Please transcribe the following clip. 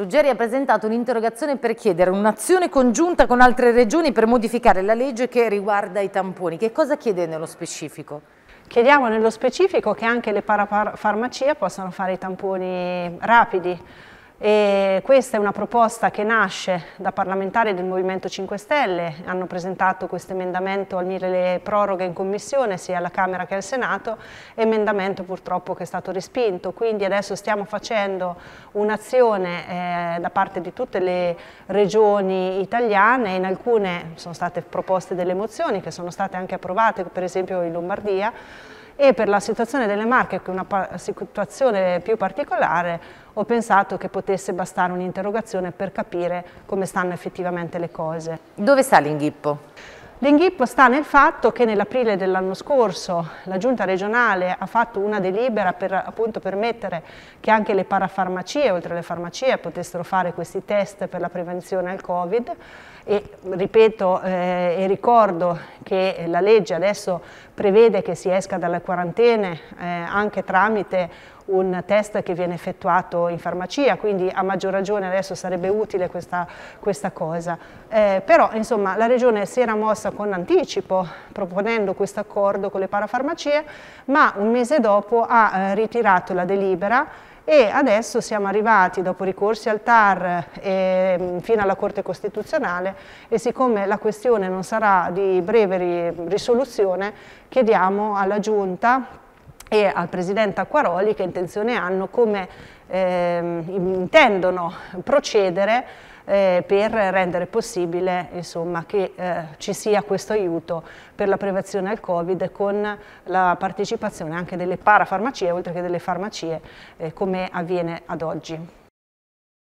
Ruggeri ha presentato un'interrogazione per chiedere un'azione congiunta con altre regioni per modificare la legge che riguarda i tamponi. Che cosa chiede nello specifico? Chiediamo nello specifico che anche le parafarmacie possano fare i tamponi rapidi e questa è una proposta che nasce da parlamentari del Movimento 5 Stelle, hanno presentato questo emendamento al mille le proroghe in commissione sia alla Camera che al Senato, emendamento purtroppo che è stato respinto, quindi adesso stiamo facendo un'azione eh, da parte di tutte le regioni italiane, in alcune sono state proposte delle mozioni che sono state anche approvate per esempio in Lombardia, e per la situazione delle Marche, che è una situazione più particolare, ho pensato che potesse bastare un'interrogazione per capire come stanno effettivamente le cose. Dove sta l'inghippo? L'inghippo sta nel fatto che nell'aprile dell'anno scorso la giunta regionale ha fatto una delibera per appunto, permettere che anche le parafarmacie, oltre alle farmacie, potessero fare questi test per la prevenzione al Covid e ripeto eh, e ricordo che la legge adesso prevede che si esca dalle quarantene eh, anche tramite un test che viene effettuato in farmacia, quindi a maggior ragione adesso sarebbe utile questa, questa cosa. Eh, però insomma la Regione si era mossa con anticipo proponendo questo accordo con le parafarmacie, ma un mese dopo ha eh, ritirato la delibera e adesso siamo arrivati dopo ricorsi al TAR e, eh, ehm, fino alla Corte Costituzionale e siccome la questione non sarà di breve risoluzione chiediamo alla Giunta e al Presidente Acquaroli che intenzione hanno, come eh, intendono procedere eh, per rendere possibile insomma, che eh, ci sia questo aiuto per la prevenzione al Covid con la partecipazione anche delle parafarmacie oltre che delle farmacie eh, come avviene ad oggi.